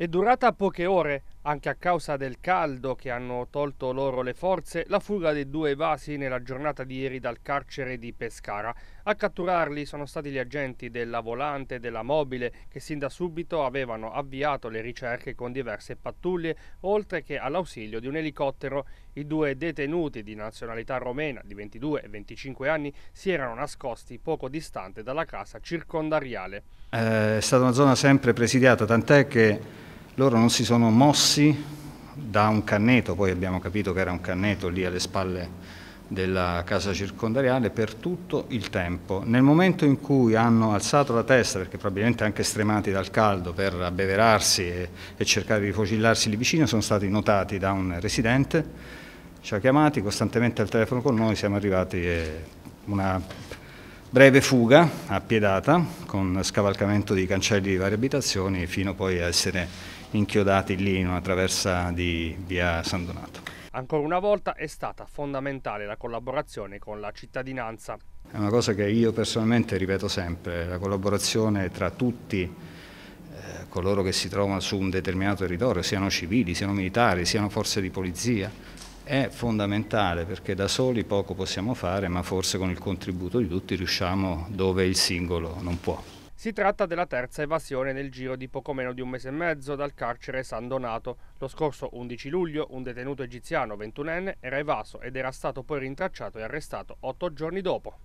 È durata poche ore, anche a causa del caldo che hanno tolto loro le forze, la fuga dei due evasi nella giornata di ieri dal carcere di Pescara. A catturarli sono stati gli agenti della Volante e della Mobile che sin da subito avevano avviato le ricerche con diverse pattuglie, oltre che all'ausilio di un elicottero. I due detenuti di nazionalità romena di 22 e 25 anni si erano nascosti poco distante dalla casa circondariale. Eh, è stata una zona sempre presidiata, tant'è che loro non si sono mossi da un canneto, poi abbiamo capito che era un canneto lì alle spalle della casa circondariale per tutto il tempo. Nel momento in cui hanno alzato la testa, perché probabilmente anche stremati dal caldo per abbeverarsi e, e cercare di rifocillarsi lì vicino, sono stati notati da un residente, ci ha chiamati costantemente al telefono con noi, siamo arrivati e una Breve fuga a Piedata, con scavalcamento di cancelli di varie abitazioni, fino poi a essere inchiodati lì in una traversa di via San Donato. Ancora una volta è stata fondamentale la collaborazione con la cittadinanza. È una cosa che io personalmente ripeto sempre, la collaborazione tra tutti eh, coloro che si trovano su un determinato territorio, siano civili, siano militari, siano forze di polizia, è fondamentale perché da soli poco possiamo fare, ma forse con il contributo di tutti riusciamo dove il singolo non può. Si tratta della terza evasione nel giro di poco meno di un mese e mezzo dal carcere San Donato. Lo scorso 11 luglio un detenuto egiziano 21enne era evaso ed era stato poi rintracciato e arrestato otto giorni dopo.